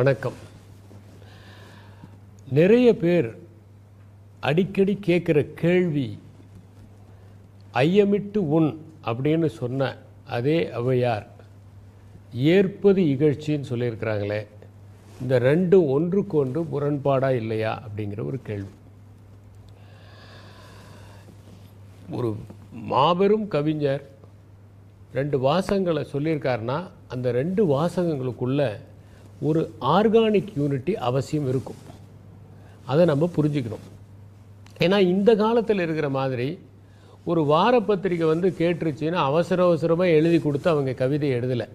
வணக்கம் நிறைய பேர் அடிக்கடி கேட்குற கேள்வி ஐயமிட்டு உன் அப்படின்னு சொன்ன அதே அவையார் ஏற்பது இகழ்ச்சின்னு சொல்லியிருக்கிறாங்களே இந்த ரெண்டு ஒன்றுக்கு ஒன்று முரண்பாடாக இல்லையா அப்படிங்கிற ஒரு கேள்வி ஒரு மாபெரும் கவிஞர் ரெண்டு வாசங்களை சொல்லியிருக்காருன்னா அந்த ரெண்டு வாசகங்களுக்குள்ளே ஒரு ஆர்கானிக் யூனிட்டி அவசியம் இருக்கும் அதை நம்ம புரிஞ்சுக்கணும் ஏன்னா இந்த காலத்தில் இருக்கிற மாதிரி ஒரு வார பத்திரிக்கை வந்து கேட்டுருச்சுன்னா அவசர அவசரமாக எழுதி கொடுத்து அவங்க கவிதை எழுதலை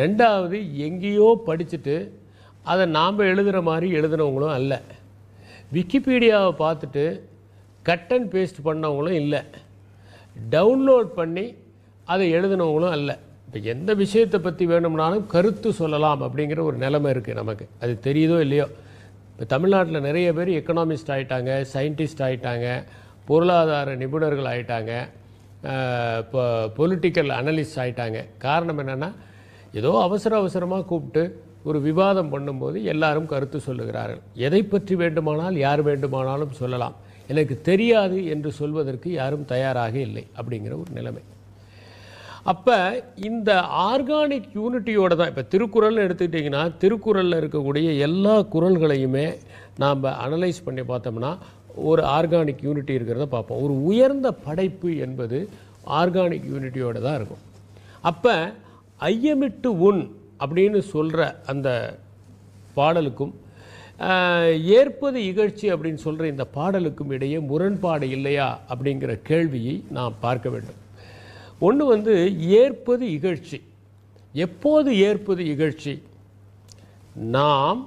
ரெண்டாவது எங்கேயோ படிச்சுட்டு அதை நாம் எழுதுகிற மாதிரி எழுதுனவங்களும் அல்ல விக்கிபீடியாவை பார்த்துட்டு கட் அண்ட் பேஸ்ட் பண்ணவங்களும் இல்லை டவுன்லோட் பண்ணி அதை எழுதினவங்களும் இல்லை இப்போ எந்த விஷயத்தை பற்றி வேணும்னாலும் கருத்து சொல்லலாம் அப்படிங்கிற ஒரு நிலைமை இருக்குது நமக்கு அது தெரியுதோ இல்லையோ இப்போ தமிழ்நாட்டில் நிறைய பேர் எக்கனாமிஸ்ட் ஆகிட்டாங்க சயின்டிஸ்ட் ஆகிட்டாங்க பொருளாதார நிபுணர்கள் ஆகிட்டாங்க இப்போ பொலிட்டிக்கல் அனலிஸ்ட் ஆகிட்டாங்க காரணம் என்னென்னா ஏதோ அவசர அவசரமாக கூப்பிட்டு ஒரு விவாதம் பண்ணும்போது எல்லாரும் கருத்து சொல்லுகிறார்கள் எதை பற்றி வேண்டுமானால் யார் வேண்டுமானாலும் சொல்லலாம் எனக்கு தெரியாது என்று சொல்வதற்கு யாரும் தயாராக இல்லை அப்படிங்கிற ஒரு நிலைமை அப்போ இந்த ஆர்கானிக் யூனிட்டியோட தான் இப்போ திருக்குறள்னு எடுத்துக்கிட்டிங்கன்னா திருக்குறளில் இருக்கக்கூடிய எல்லா குரல்களையுமே நாம் அனலைஸ் பண்ணி பார்த்தோம்னா ஒரு ஆர்கானிக் யூனிட்டி இருக்கிறத பார்ப்போம் ஒரு உயர்ந்த படைப்பு என்பது ஆர்கானிக் யூனிட்டியோட தான் இருக்கும் அப்போ ஐயமிட்டு உன் அப்படின்னு சொல்கிற அந்த பாடலுக்கும் ஏற்பது இகழ்ச்சி அப்படின்னு சொல்கிற இந்த பாடலுக்கும் இடையே முரண்பாடு இல்லையா அப்படிங்கிற கேள்வியை நாம் பார்க்க வேண்டும் ஒன்று வந்து ஏற்பது இகழ்ச்சி எப்போது ஏற்பது இகழ்ச்சி நாம்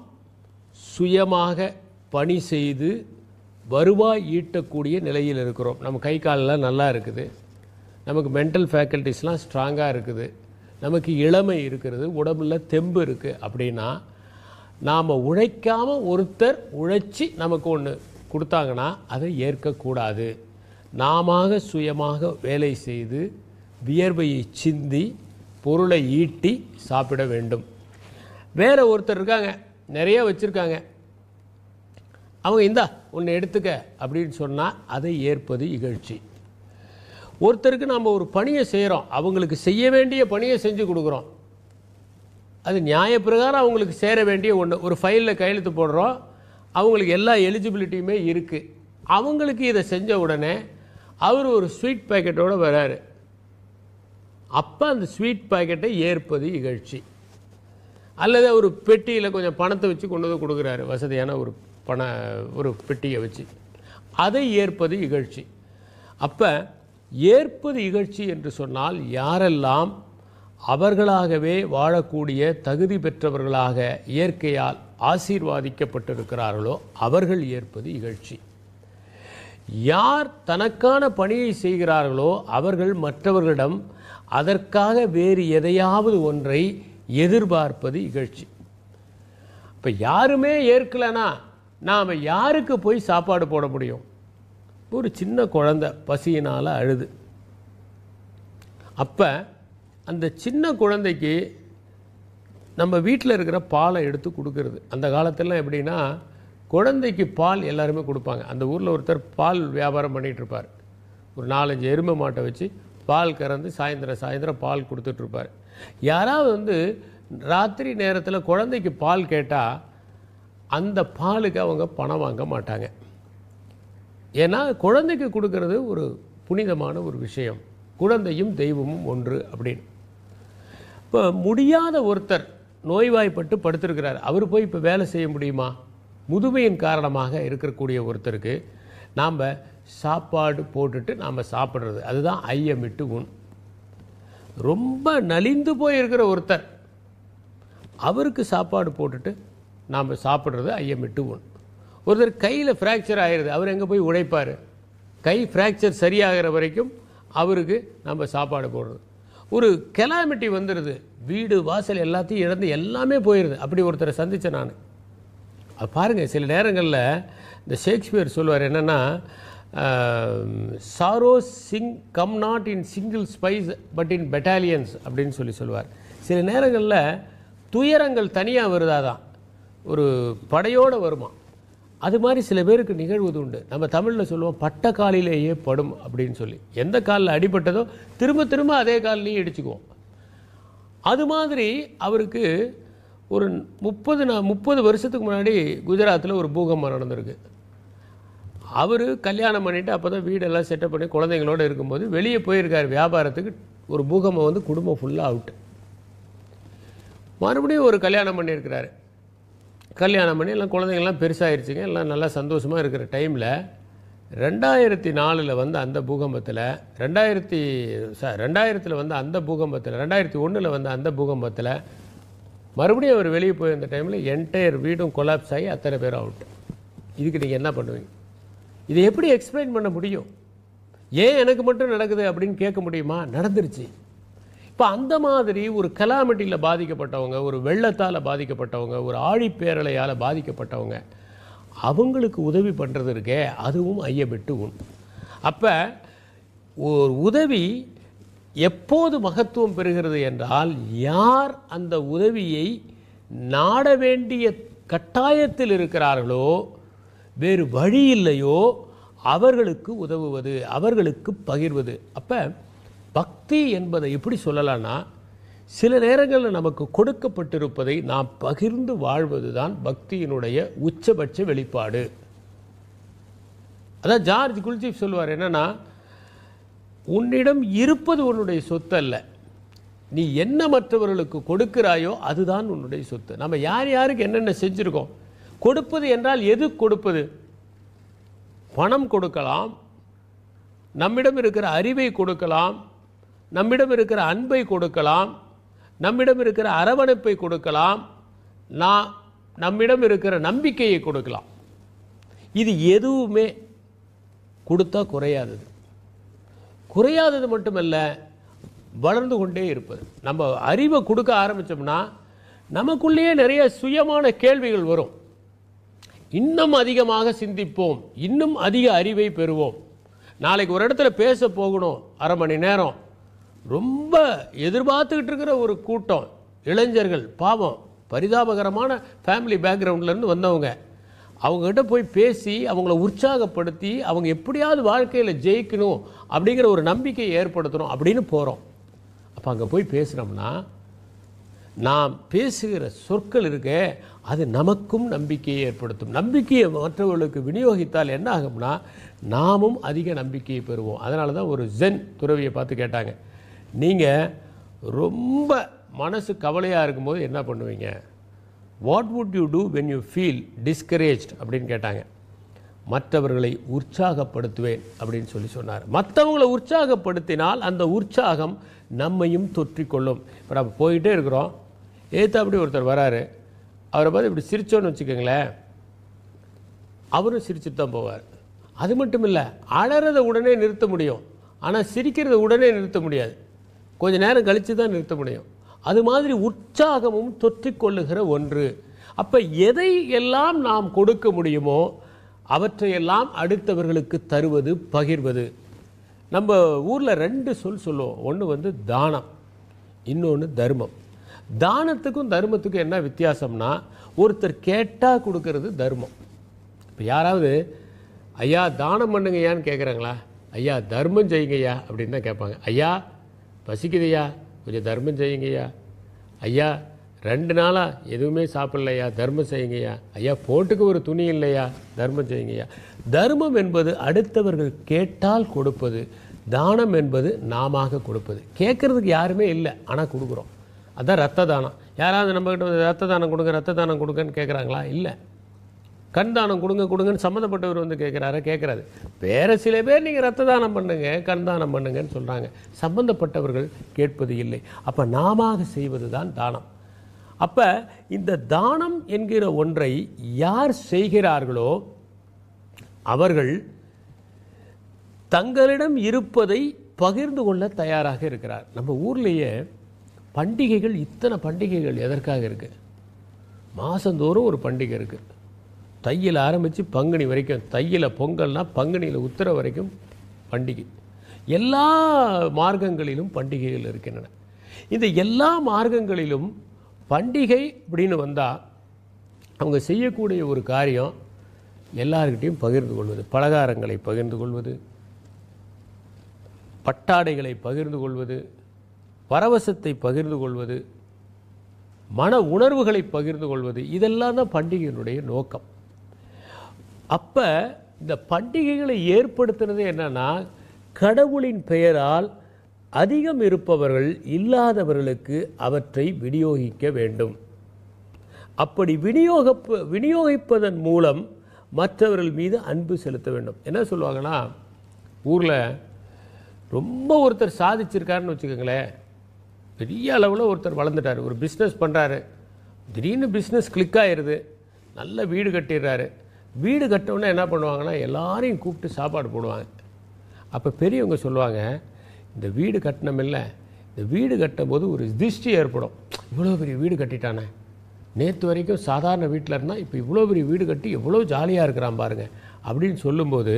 சுயமாக பணி செய்து வருவாய் ஈட்டக்கூடிய நிலையில் இருக்கிறோம் நம்ம கை காலெலாம் நல்லா இருக்குது நமக்கு மென்டல் ஃபேக்கல்டிஸ்லாம் ஸ்ட்ராங்காக இருக்குது நமக்கு இளமை இருக்கிறது உடம்புல தெம்பு இருக்குது அப்படின்னா நாம் உழைக்காமல் ஒருத்தர் உழைச்சி நமக்கு ஒன்று கொடுத்தாங்கன்னா அதை ஏற்கக்கூடாது நாம சுயமாக வேலை செய்து வியர்வையை சிந்தி பொருளை ஈட்டி சாப்பிட வேண்டும் வேறு ஒருத்தர் இருக்காங்க நிறைய வச்சுருக்காங்க அவங்க இந்தா ஒன்று எடுத்துக்க அப்படின்னு சொன்னால் அதை ஏற்பது இகழ்ச்சி ஒருத்தருக்கு நாம் ஒரு பணியை செய்கிறோம் அவங்களுக்கு செய்ய வேண்டிய பணியை செஞ்சு கொடுக்குறோம் அது நியாயப்பிரகாரம் அவங்களுக்கு சேர வேண்டிய ஒன்று ஒரு ஃபைலில் கையெழுத்து போடுறோம் அவங்களுக்கு எல்லா எலிஜிபிலிட்டியுமே இருக்குது அவங்களுக்கு இதை செஞ்ச உடனே அவர் ஒரு ஸ்வீட் பேக்கெட்டோடு வராரு அப்போ அந்த ஸ்வீட் பாக்கெட்டை ஏற்பது இகழ்ச்சி அல்லது ஒரு பெட்டியில் கொஞ்சம் பணத்தை வச்சு கொண்டு வந்து கொடுக்குறாரு வசதியான ஒரு பண ஒரு பெட்டியை வச்சு அதை ஏற்பது இகழ்ச்சி அப்போ ஏற்பது இகழ்ச்சி என்று சொன்னால் யாரெல்லாம் அவர்களாகவே வாழக்கூடிய தகுதி பெற்றவர்களாக இயற்கையால் ஆசீர்வாதிக்கப்பட்டிருக்கிறார்களோ அவர்கள் ஏற்பது இகழ்ச்சி யார் தனக்கான பணியை செய்கிறார்களோ அவர்கள் மற்றவர்களிடம் அதற்காக வேறு எதையாவது ஒன்றை எதிர்பார்ப்பது இகழ்ச்சி இப்போ யாருமே ஏற்கலைன்னா நாம் யாருக்கு போய் சாப்பாடு போட முடியும் ஒரு சின்ன குழந்த பசியினால் அழுது அப்போ அந்த சின்ன குழந்தைக்கு நம்ம வீட்டில் இருக்கிற பாலை எடுத்து கொடுக்கறது அந்த காலத்திலலாம் எப்படின்னா குழந்தைக்கு பால் எல்லாருமே கொடுப்பாங்க அந்த ஊரில் ஒருத்தர் பால் வியாபாரம் பண்ணிகிட்ருப்பார் ஒரு நாலஞ்சு எருமை மாட்டை வச்சு பால் கறந்து சாயந்தரம் சாயந்தரம் பால் கொடுத்துட்ருப்பார் யாராவது வந்து ராத்திரி நேரத்தில் குழந்தைக்கு பால் கேட்டால் அந்த பாலுக்கு அவங்க பணம் வாங்க மாட்டாங்க ஏன்னா குழந்தைக்கு கொடுக்கறது ஒரு புனிதமான ஒரு விஷயம் குழந்தையும் தெய்வமும் ஒன்று அப்படின்னு இப்போ முடியாத ஒருத்தர் நோய்வாய்ப்பட்டு படுத்திருக்கிறார் அவர் போய் இப்போ வேலை செய்ய முடியுமா முதுமையின் காரணமாக இருக்கக்கூடிய ஒருத்தருக்கு நாம் சாப்பாடு போட்டுட்டு நாம் சாப்பிட்றது அதுதான் ஐயமிட்டு உண் ரொம்ப நலிந்து போயிருக்கிற ஒருத்தர் அவருக்கு சாப்பாடு போட்டுட்டு நாம் சாப்பிட்றது ஐயமிட்டு உண் ஒருத்தர் கையில் ஃப்ராக்சர் ஆகிடுது அவர் எங்கே போய் உழைப்பார் கை ஃப்ராக்சர் சரியாகிற வரைக்கும் அவருக்கு நம்ம சாப்பாடு போடுறது ஒரு கெலாமிட்டி வந்துடுது வீடு வாசல் எல்லாத்தையும் இழந்து எல்லாமே போயிடுது அப்படி ஒருத்தரை சந்தித்தேன் நான் அது பாருங்கள் சில நேரங்களில் இந்த ஷேக்ஸ்பியர் சொல்லுவார் என்னென்னா sorrow sing come not in single spies but in battalions அப்படின்னு சொல்லி சொல்லுவார் சில நேரங்களில் துயரங்கள் தனியாக வருதாதான் ஒரு படையோடு வருமா அது மாதிரி சில பேருக்கு நிகழ்வது உண்டு நம்ம தமிழில் சொல்லுவோம் பட்ட காலிலேயே படும் அப்படின்னு சொல்லி எந்த காலில் அடிபட்டதோ திரும்ப திரும்ப அதே காலிலையும் இடிச்சுக்குவோம் அது மாதிரி அவருக்கு ஒரு முப்பது நான் முப்பது வருஷத்துக்கு முன்னாடி குஜராத்தில் ஒரு பூகம்பம் நடந்திருக்கு அவர் கல்யாணம் பண்ணிவிட்டு அப்போ தான் வீடெல்லாம் செட்டப் பண்ணி குழந்தைங்களோடு இருக்கும்போது வெளியே போயிருக்கார் வியாபாரத்துக்கு ஒரு பூகம்பம் வந்து குடும்பம் ஃபுல்லாக அவுட்டு மறுபடியும் ஒரு கல்யாணம் பண்ணியிருக்கிறாரு கல்யாணம் பண்ணி எல்லாம் குழந்தைங்கள்லாம் பெருசாகிருச்சுங்க எல்லாம் நல்லா சந்தோஷமாக இருக்கிற டைமில் ரெண்டாயிரத்தி நாலில் வந்து அந்த பூகம்பத்தில் ரெண்டாயிரத்தி சார் ரெண்டாயிரத்தில் வந்து அந்த பூகம்பத்தில் ரெண்டாயிரத்தி ஒன்றில் வந்து அந்த பூகம்பத்தில் மறுபடியும் அவர் வெளியே போயிருந்த டைமில் என்டையர் வீடும் கொலாப்ஸ் ஆகி அத்தனை பேரும் அவுட்டு இதுக்கு நீங்கள் என்ன பண்ணுவீங்க இதை எப்படி எக்ஸ்பிளைன் பண்ண முடியும் ஏன் எனக்கு மட்டும் நடக்குது அப்படின்னு கேட்க முடியுமா நடந்துருச்சு இப்போ அந்த மாதிரி ஒரு கலாமிட்டியில் பாதிக்கப்பட்டவங்க ஒரு வெள்ளத்தால் பாதிக்கப்பட்டவங்க ஒரு ஆழிப்பேரலையால் பாதிக்கப்பட்டவங்க அவங்களுக்கு உதவி பண்ணுறது இருக்கே அதுவும் ஐயப்பட்டு உண் அப்போ ஒரு உதவி எப்போது மகத்துவம் பெறுகிறது என்றால் யார் அந்த உதவியை நாட வேண்டிய கட்டாயத்தில் இருக்கிறார்களோ வேறு வழி இல்லையோ அவர்களுக்கு உதவுவது அவர்களுக்கு பகிர்வது அப்போ பக்தி என்பதை எப்படி சொல்லலான்னா சில நேரங்களில் நமக்கு கொடுக்கப்பட்டிருப்பதை நாம் பகிர்ந்து வாழ்வது தான் பக்தியினுடைய உச்சபட்ச வெளிப்பாடு அதான் ஜார்ஜ் குல்ஜீப் சொல்லுவார் என்னென்னா உன்னிடம் இருப்பது உன்னுடைய சொத்து அல்ல நீ என்ன மற்றவர்களுக்கு கொடுக்கிறாயோ அதுதான் உன்னுடைய சொத்து நம்ம யார் யாருக்கு என்னென்ன செஞ்சுருக்கோம் கொடுப்பது என்றால் எது கொடுப்பது பணம் கொடுக்கலாம் நம்மிடம் இருக்கிற அறிவை கொடுக்கலாம் நம்மிடம் இருக்கிற அன்பை கொடுக்கலாம் நம்மிடம் இருக்கிற அரவணைப்பை கொடுக்கலாம் நான் நம்மிடம் இருக்கிற நம்பிக்கையை கொடுக்கலாம் இது எதுவுமே கொடுத்தா குறையாதது குறையாதது மட்டுமல்ல வளர்ந்து கொண்டே இருப்பது நம்ம அறிவை கொடுக்க ஆரம்பித்தோம்னா நமக்குள்ளேயே நிறைய சுயமான கேள்விகள் வரும் இன்னும் அதிகமாக சிந்திப்போம் இன்னும் அதிக அறிவை பெறுவோம் நாளைக்கு ஒரு இடத்துல பேச போகணும் அரை மணி நேரம் ரொம்ப எதிர்பார்த்துக்கிட்டு இருக்கிற ஒரு கூட்டம் இளைஞர்கள் பாவம் பரிதாபகரமான ஃபேமிலி பேக்ரவுண்ட்லேருந்து வந்தவங்க அவங்ககிட்ட போய் பேசி அவங்கள உற்சாகப்படுத்தி அவங்க எப்படியாவது வாழ்க்கையில் ஜெயிக்கணும் அப்படிங்கிற ஒரு நம்பிக்கையை ஏற்படுத்தணும் அப்படின்னு போகிறோம் அப்போ அங்கே போய் பேசுகிறோம்னா நாம் பேசுகிற சொற்கள் இருக்க அது நமக்கும் நம்பிக்கையை ஏற்படுத்தும் நம்பிக்கையை மற்றவர்களுக்கு விநியோகித்தால் என்ன ஆகும்னா நாமும் அதிக நம்பிக்கையை பெறுவோம் அதனால தான் ஒரு ஜென் துறவியை பார்த்து கேட்டாங்க நீங்கள் ரொம்ப மனசு கவலையாக இருக்கும்போது என்ன பண்ணுவீங்க what would you do when you feel discourage அப்படின்னு கேட்டாங்க மற்றவர்களை உற்சாகப்படுத்துவேன் அப்படின்னு சொல்லி சொன்னார் மற்றவங்களை உற்சாகப்படுத்தினால் அந்த உற்சாகம் நம்மையும் தொற்றிக்கொள்ளும் இப்போ நம்ம போயிட்டே இருக்கிறோம் ஏற்ற அப்படி ஒருத்தர் வராரு அவரை பார்த்து இப்படி சிரித்தோன்னு வச்சுக்கோங்களேன் அவரும் சிரிச்சுட்டு தான் போவார் அது மட்டும் இல்லை அலறதை உடனே நிறுத்த முடியும் ஆனால் சிரிக்கிறத உடனே நிறுத்த முடியாது கொஞ்சம் நேரம் கழித்து தான் நிறுத்த முடியும் அது மாதிரி உற்சாகமும் தொற்றிக்கொள்ளுகிற ஒன்று அப்போ எதை எல்லாம் நாம் கொடுக்க முடியுமோ அவற்றையெல்லாம் அடுத்தவர்களுக்கு தருவது பகிர்வது நம்ம ஊரில் ரெண்டு சொல் சொல்லுவோம் ஒன்று வந்து தானம் இன்னொன்று தர்மம் தானத்துக்கும் தர்மத்துக்கும் என்ன வித்தியாசம்னா ஒருத்தர் கேட்டால் கொடுக்கறது தர்மம் இப்போ யாராவது ஐயா தானம் பண்ணுங்கய்யான்னு கேட்குறாங்களா ஐயா தர்மம் செய்யுங்கய்யா அப்படின்னு தான் கேட்பாங்க ஐயா பசிக்குதையா கொஞ்சம் தர்மம் செய்யுங்கய்யா ஐயா ரெண்டு நாளாக எதுவுமே சாப்பிட்லையா தர்மம் செய்யுங்கய்யா ஐயா போட்டுக்கு ஒரு துணி இல்லையா தர்மம் செய்யுங்கய்யா தர்மம் என்பது அடுத்தவர்கள் கேட்டால் கொடுப்பது தானம் என்பது நாம கொடுப்பது கேட்குறதுக்கு யாருமே இல்லை ஆனால் கொடுக்குறோம் அதுதான் ரத்த தானம் யாராவது நம்மக்கிட்ட வந்து ரத்த தானம் கொடுங்க ரத்த தானம் கொடுங்கன்னு கேட்குறாங்களா இல்லை கண் தானம் கொடுங்க கொடுங்கன்னு சம்மந்தப்பட்டவர் வந்து கேட்குறாரு கேட்குறாரு வேறு சில பேர் நீங்கள் ரத்த தானம் பண்ணுங்க கண் தானம் பண்ணுங்கன்னு சொல்கிறாங்க சம்மந்தப்பட்டவர்கள் கேட்பது இல்லை அப்போ நாம செய்வது தான் தானம் அப்போ இந்த தானம் என்கிற ஒன்றை யார் செய்கிறார்களோ அவர்கள் தங்களிடம் இருப்பதை பகிர்ந்து கொள்ள தயாராக இருக்கிறார் நம்ம ஊர்லேயே பண்டிகைகள் இத்தனை பண்டிகைகள் எதற்காக இருக்குது மாதந்தோறும் ஒரு பண்டிகை இருக்குது தையில் ஆரம்பித்து பங்குனி வரைக்கும் தையில் பொங்கல்னால் பங்குனியில் உத்தர வரைக்கும் பண்டிகை எல்லா மார்க்கங்களிலும் பண்டிகைகள் இருக்கின்றன இந்த எல்லா மார்க்கங்களிலும் பண்டிகை அப்படின்னு வந்தால் அவங்க செய்யக்கூடிய ஒரு காரியம் எல்லார்கிட்டையும் பகிர்ந்து கொள்வது பலகாரங்களை பகிர்ந்து கொள்வது பட்டாடைகளை பகிர்ந்து கொள்வது பரவசத்தை பகிர்ந்து கொள்வது மன உணர்வுகளை பகிர்ந்து கொள்வது இதெல்லாம் தான் பண்டிகையினுடைய நோக்கம் அப்போ இந்த பண்டிகைகளை ஏற்படுத்துறது என்னென்னா கடவுளின் பெயரால் அதிகம் இருப்பவர்கள் இல்லாதவர்களுக்கு அவற்றை விநியோகிக்க வேண்டும் அப்படி விநியோக விநியோகிப்பதன் மூலம் மற்றவர்கள் மீது அன்பு செலுத்த வேண்டும் என்ன சொல்லுவாங்கன்னா ஊரில் ரொம்ப ஒருத்தர் சாதிச்சிருக்காருன்னு வச்சுக்கோங்களேன் பெரிய அளவில் ஒருத்தர் வளர்ந்துட்டார் ஒரு பிஸ்னஸ் பண்ணுறாரு திடீர்னு பிஸ்னஸ் கிளிக் ஆயிடுது நல்ல வீடு கட்டிடுறாரு வீடு கட்டவுடனே என்ன பண்ணுவாங்கன்னா எல்லாரையும் கூப்பிட்டு சாப்பாடு போடுவாங்க அப்போ பெரியவங்க சொல்லுவாங்க இந்த வீடு இல்லை இந்த வீடு கட்டும் போது ஒரு திருஷ்டி ஏற்படும் இவ்வளோ பெரிய வீடு கட்டிட்டானே நேற்று வரைக்கும் சாதாரண வீட்டில் இருந்தால் இப்போ இவ்வளோ பெரிய வீடு கட்டி எவ்வளோ ஜாலியாக இருக்கிறான் பாருங்கள் அப்படின்னு சொல்லும்போது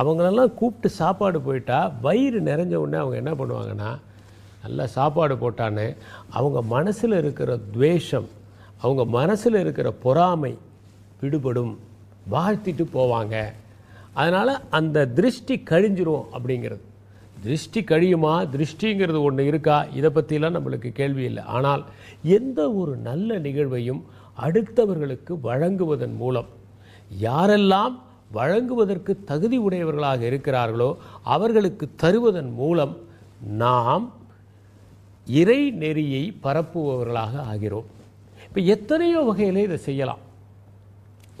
அவங்களெல்லாம் கூப்பிட்டு சாப்பாடு போயிட்டால் வயிறு நிறைஞ்ச உடனே அவங்க என்ன பண்ணுவாங்கன்னா நல்லா சாப்பாடு போட்டானே அவங்க மனசில் இருக்கிற துவேஷம் அவங்க மனசில் இருக்கிற பொறாமை விடுபடும் வாழ்த்திட்டு போவாங்க அதனால் அந்த திருஷ்டி கழிஞ்சிரும் அப்படிங்கிறது திருஷ்டி கழியுமா திருஷ்டிங்கிறது ஒன்று இருக்கா இதை பற்றிலாம் நம்மளுக்கு கேள்வி இல்லை ஆனால் எந்த ஒரு நல்ல நிகழ்வையும் அடுத்தவர்களுக்கு வழங்குவதன் மூலம் யாரெல்லாம் வழங்குவதற்கு தகுதி உடையவர்களாக இருக்கிறார்களோ அவர்களுக்கு தருவதன் மூலம் நாம் இறை நெறியை பரப்புபவர்களாக ஆகிறோம் இப்போ எத்தனையோ வகையில் இதை செய்யலாம்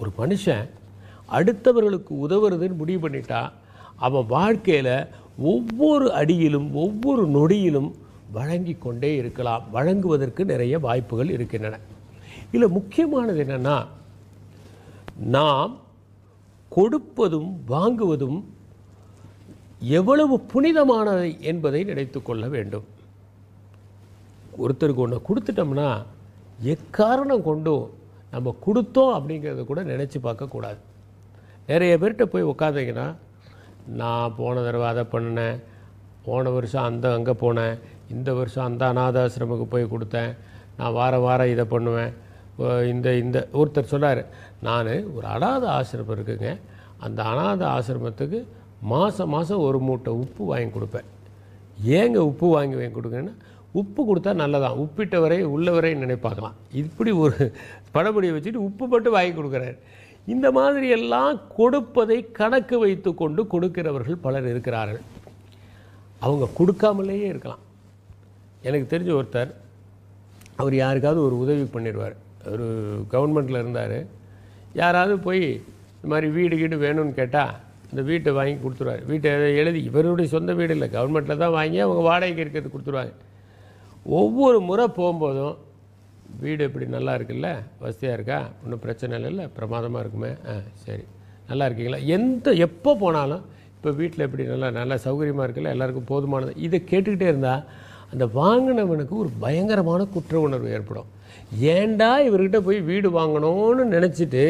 ஒரு மனுஷன் அடுத்தவர்களுக்கு உதவுறதுன்னு முடிவு பண்ணிட்டா அவன் வாழ்க்கையில் ஒவ்வொரு அடியிலும் ஒவ்வொரு நொடியிலும் வழங்கி கொண்டே இருக்கலாம் வழங்குவதற்கு நிறைய வாய்ப்புகள் இருக்கின்றன இதில் முக்கியமானது என்னென்னா நாம் கொடுப்பதும் வாங்குவதும் எவ்வளவு புனிதமானது என்பதை நினைத்து கொள்ள வேண்டும் ஒருத்தருக்கு ஒன்று கொடுத்துட்டோம்னா எக்காரணம் கொண்டும் நம்ம கொடுத்தோம் அப்படிங்கிறத கூட நினச்சி பார்க்கக்கூடாது நிறைய பேர்கிட்ட போய் உட்காந்திங்கன்னா நான் போன தடவை அதை பண்ணினேன் போன வருஷம் அந்த அங்கே போனேன் இந்த வருஷம் அந்த அநாதாசிரமக்கு போய் கொடுத்தேன் நான் வார வாரம் இதை பண்ணுவேன் இந்த இந்த ஒருத்தர் சொன்னார் நான் ஒரு அனாத ஆசிரமம் இருக்குங்க அந்த அனாத ஆசிரமத்துக்கு மாதம் மாதம் ஒரு மூட்டை உப்பு வாங்கி கொடுப்பேன் ஏங்க உப்பு வாங்கி வாங்கி கொடுங்கன்னா உப்பு கொடுத்தா நல்லதான் உப்பிட்டவரை உள்ளவரை நினைப்பாக்கலாம் இப்படி ஒரு படப்படியை வச்சுட்டு உப்பு மட்டும் வாங்கி கொடுக்குறாரு இந்த மாதிரியெல்லாம் கொடுப்பதை கணக்கு வைத்து கொண்டு கொடுக்கிறவர்கள் பலர் இருக்கிறார்கள் அவங்க கொடுக்காமலேயே இருக்கலாம் எனக்கு தெரிஞ்ச ஒருத்தர் அவர் யாருக்காவது ஒரு உதவி பண்ணிடுவார் ஒரு கவர்மெண்ட்டில் இருந்தார் யாராவது போய் இந்த மாதிரி வீடு கீடு வேணும்னு கேட்டால் இந்த வீட்டை வாங்கி கொடுத்துருவார் வீட்டை எழுதி இவருடைய சொந்த வீடு இல்லை கவர்மெண்ட்டில் தான் வாங்கி அவங்க வாடகைக்கு இருக்கிறது கொடுத்துருவாங்க ஒவ்வொரு முறை போகும்போதும் வீடு இப்படி நல்லா இருக்குல்ல வசதியாக இருக்கா ஒன்றும் பிரச்சனை இல்லை பிரமாதமாக இருக்குமே ஆ சரி நல்லா இருக்கீங்களா எந்த எப்போ போனாலும் இப்போ வீட்டில் எப்படி நல்லா நல்லா சௌகரியமாக இருக்குல்ல எல்லாருக்கும் போதுமானது இதை கேட்டுக்கிட்டே இருந்தால் அந்த வாங்கினவனுக்கு ஒரு பயங்கரமான குற்ற உணர்வு ஏற்படும் ஏண்டா இவர்கிட்ட போய் வீடு வாங்கணும்னு நினச்சிட்டு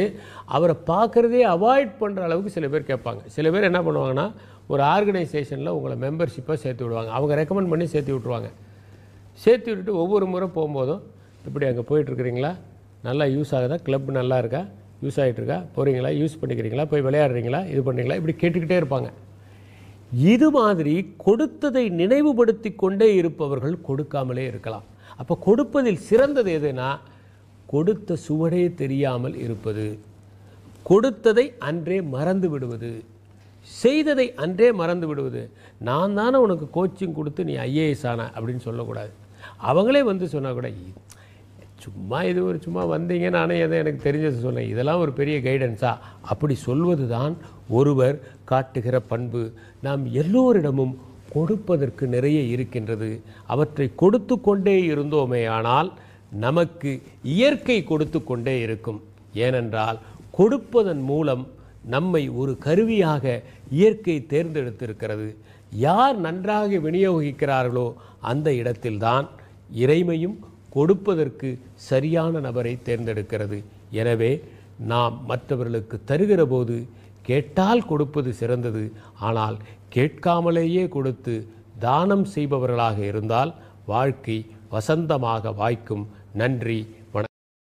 அவரை பார்க்குறதே அவாய்ட் பண்ணுற அளவுக்கு சில பேர் கேட்பாங்க சில பேர் என்ன பண்ணுவாங்கன்னா ஒரு ஆர்கனைசேஷனில் உங்களை மெம்பர்ஷிப்பாக சேர்த்து விடுவாங்க அவங்க ரெக்கமெண்ட் பண்ணி சேர்த்து விட்ருவாங்க சேர்த்து விட்டுட்டு ஒவ்வொரு முறை போகும்போதும் இப்படி அங்கே போயிட்டுருக்குறீங்களா நல்லா யூஸ் ஆகுதா கிளப் நல்லா இருக்கா யூஸ் ஆகிட்டுருக்கா போகிறீங்களா யூஸ் பண்ணிக்கிறீங்களா போய் விளையாடுறீங்களா இது பண்ணுறீங்களா இப்படி கேட்டுக்கிட்டே இருப்பாங்க இது மாதிரி கொடுத்ததை நினைவுபடுத்தி கொண்டே இருப்பவர்கள் கொடுக்காமலே இருக்கலாம் அப்போ கொடுப்பதில் சிறந்தது எதுனா கொடுத்த சுவடே தெரியாமல் இருப்பது கொடுத்ததை அன்றே மறந்து விடுவது செய்ததை அன்றே மறந்து விடுவது நான் தானே உனக்கு கோச்சிங் கொடுத்து நீ ஐஏஎஸ் ஆன அப்படின்னு சொல்லக்கூடாது அவங்களே வந்து சொன்னால் கூட சும்மா இது ஒரு சும்மா வந்தீங்க நானே எதை எனக்கு தெரிஞ்சது சொன்னேன் இதெல்லாம் ஒரு பெரிய கைடன்ஸா அப்படி சொல்வது தான் ஒருவர் காட்டுகிற பண்பு நாம் எல்லோரிடமும் கொடுப்பதற்கு நிறைய இருக்கின்றது அவற்றை கொடுத்து கொண்டே இருந்தோமே ஆனால் நமக்கு இயற்கை கொடுத்து கொண்டே இருக்கும் ஏனென்றால் கொடுப்பதன் மூலம் நம்மை ஒரு கருவியாக இயற்கை தேர்ந்தெடுத்திருக்கிறது யார் நன்றாக விநியோகிக்கிறார்களோ அந்த இடத்தில்தான் இறைமையும் கொடுப்பதற்கு சரியான நபரை தேர்ந்தெடுக்கிறது எனவே நாம் மற்றவர்களுக்கு தருகிற போது கேட்டால் கொடுப்பது சிறந்தது ஆனால் கேட்காமலேயே கொடுத்து தானம் செய்பவர்களாக இருந்தால் வாழ்க்கை வசந்தமாக வாய்க்கும் நன்றி